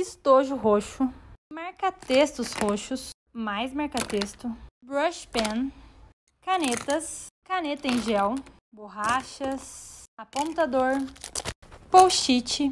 estojo roxo, marca-textos roxos, mais marca-texto, brush pen, canetas, caneta em gel, borrachas, apontador, post-it,